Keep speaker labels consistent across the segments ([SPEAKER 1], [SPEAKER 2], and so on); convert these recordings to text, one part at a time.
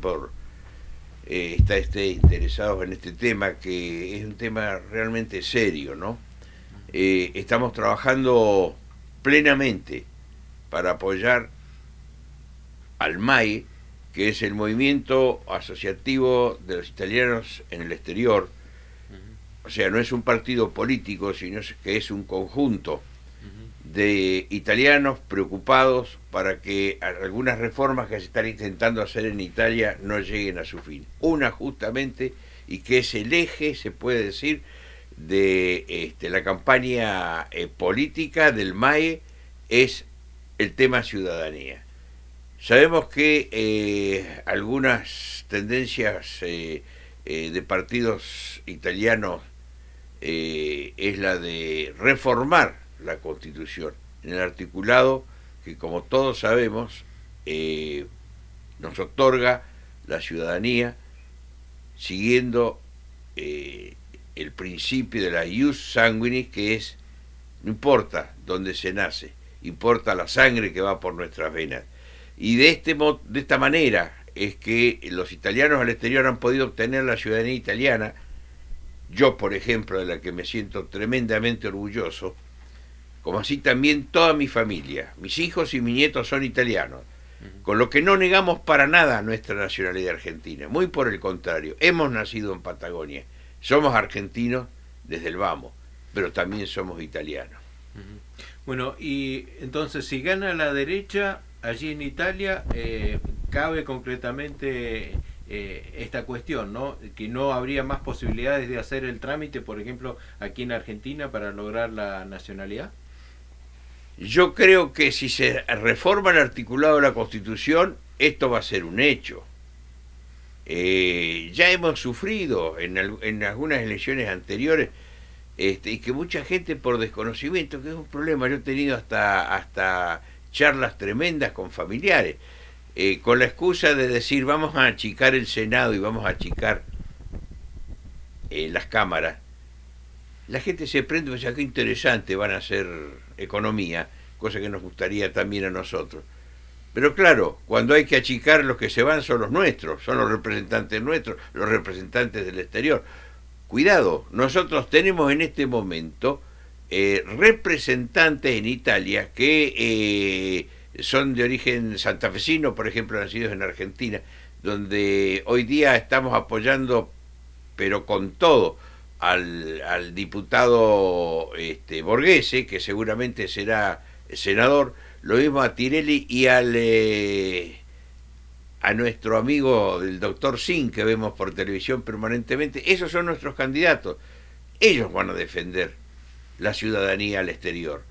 [SPEAKER 1] por eh, estar este, interesados en este tema, que es un tema realmente serio, ¿no? Eh, estamos trabajando plenamente para apoyar al Mai que es el movimiento asociativo de los italianos en el exterior. O sea, no es un partido político, sino que es un conjunto de italianos preocupados para que algunas reformas que se están intentando hacer en Italia no lleguen a su fin. Una justamente, y que es el eje, se puede decir, de este, la campaña eh, política del MAE, es el tema ciudadanía. Sabemos que eh, algunas tendencias eh, de partidos italianos es la de reformar la Constitución, en el articulado que, como todos sabemos, eh, nos otorga la ciudadanía siguiendo eh, el principio de la ius sanguinis, que es, no importa dónde se nace, importa la sangre que va por nuestras venas. Y de, este, de esta manera es que los italianos al exterior han podido obtener la ciudadanía italiana, yo por ejemplo, de la que me siento tremendamente orgulloso, como así también toda mi familia. Mis hijos y mis nietos son italianos, con lo que no negamos para nada nuestra nacionalidad argentina, muy por el contrario, hemos nacido en Patagonia, somos argentinos desde el vamos, pero también somos italianos.
[SPEAKER 2] Bueno, y entonces si gana la derecha allí en Italia, eh, cabe concretamente eh, esta cuestión, ¿no? Que no habría más posibilidades de hacer el trámite, por ejemplo, aquí en Argentina para lograr la nacionalidad.
[SPEAKER 1] Yo creo que si se reforma el articulado de la Constitución, esto va a ser un hecho. Eh, ya hemos sufrido en, en algunas elecciones anteriores este, y que mucha gente por desconocimiento, que es un problema, yo he tenido hasta, hasta charlas tremendas con familiares, eh, con la excusa de decir vamos a achicar el Senado y vamos a achicar eh, las cámaras la gente se prende y piensa, ah, qué interesante van a ser economía, cosa que nos gustaría también a nosotros. Pero claro, cuando hay que achicar, los que se van son los nuestros, son los representantes nuestros, los representantes del exterior. Cuidado, nosotros tenemos en este momento eh, representantes en Italia que eh, son de origen santafesino, por ejemplo, nacidos en Argentina, donde hoy día estamos apoyando, pero con todo, al, al diputado este, Borghese, que seguramente será senador, lo mismo a Tirelli y al eh, a nuestro amigo del doctor Sin que vemos por televisión permanentemente, esos son nuestros candidatos. Ellos van a defender la ciudadanía al exterior.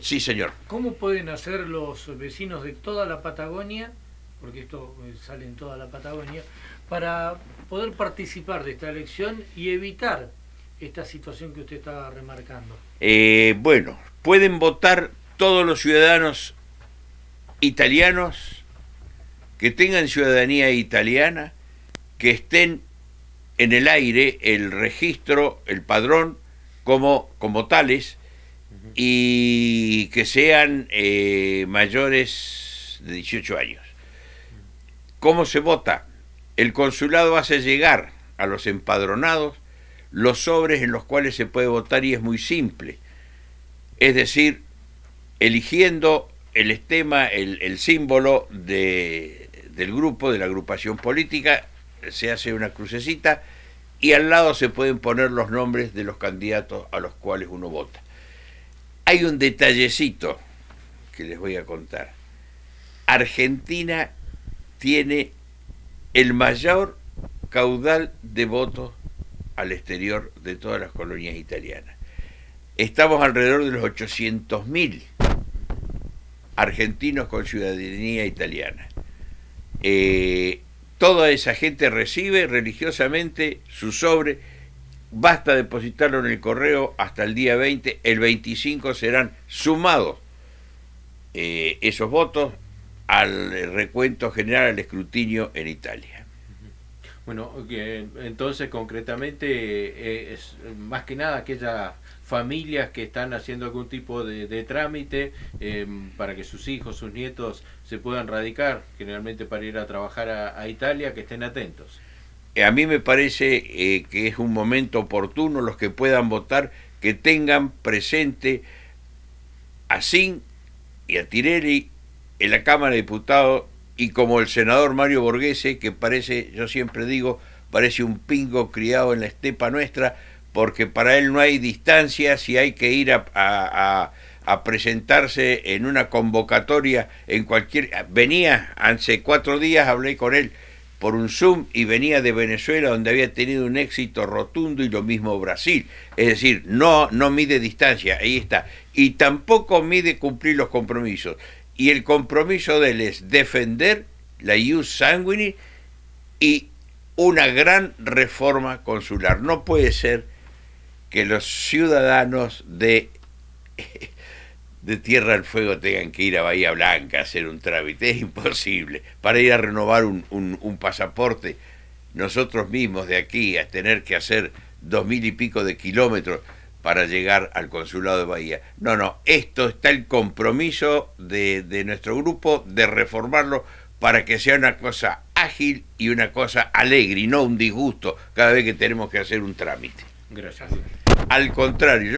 [SPEAKER 1] sí, señor.
[SPEAKER 2] ¿Cómo pueden hacer los vecinos de toda la Patagonia porque esto eh, sale en toda la Patagonia, para poder participar de esta elección y evitar esta situación que usted estaba remarcando?
[SPEAKER 1] Eh, bueno, pueden votar todos los ciudadanos italianos que tengan ciudadanía italiana, que estén en el aire el registro, el padrón, como, como tales, y que sean eh, mayores de 18 años. ¿Cómo se vota? El consulado hace llegar a los empadronados los sobres en los cuales se puede votar y es muy simple. Es decir, eligiendo el estema, el, símbolo de, del grupo, de la agrupación política, se hace una crucecita y al lado se pueden poner los nombres de los candidatos a los cuales uno vota. Hay un detallecito que les voy a contar. Argentina tiene el mayor caudal de votos al exterior de todas las colonias italianas. Estamos alrededor de los 800.000 argentinos con ciudadanía italiana. Eh, toda esa gente recibe religiosamente su sobre, basta depositarlo en el correo hasta el día 20, el 25 serán sumados eh, esos votos al recuento general, al escrutinio en Italia.
[SPEAKER 2] Bueno, entonces concretamente eh, es más que nada aquellas familias que están haciendo algún tipo de, trámite em, para que sus hijos, sus nietos se puedan radicar, generalmente para ir a trabajar a, Italia, que estén atentos.
[SPEAKER 1] Eh, a mí me parece eh, que es un momento oportuno los que puedan votar, que tengan presente a Sin y a Tirelli en la Cámara de Diputados y como el senador Mario Borghese, que parece, yo siempre digo, parece un pingo criado en la estepa nuestra, porque para él no hay distancia si hay que ir a, a, presentarse en una convocatoria en cualquier... Venía, hace cuatro días hablé con él por un Zoom y venía de Venezuela donde había tenido un éxito rotundo y lo mismo Brasil. Es decir, no, no mide distancia, ahí está. Y tampoco mide cumplir los compromisos y el compromiso de él es defender la ius Sanguini y una gran reforma consular. No puede ser que los ciudadanos de, de Tierra del Fuego tengan que ir a Bahía Blanca a hacer un trámite. Es imposible. Para ir a renovar un pasaporte, nosotros mismos de aquí a tener que hacer dos mil y pico de kilómetros para llegar al consulado de Bahía. No, no, esto está el compromiso de, de nuestro grupo de reformarlo para que sea una cosa ágil y una cosa alegre y no un disgusto cada vez que tenemos que hacer un trámite. Gracias. Al contrario.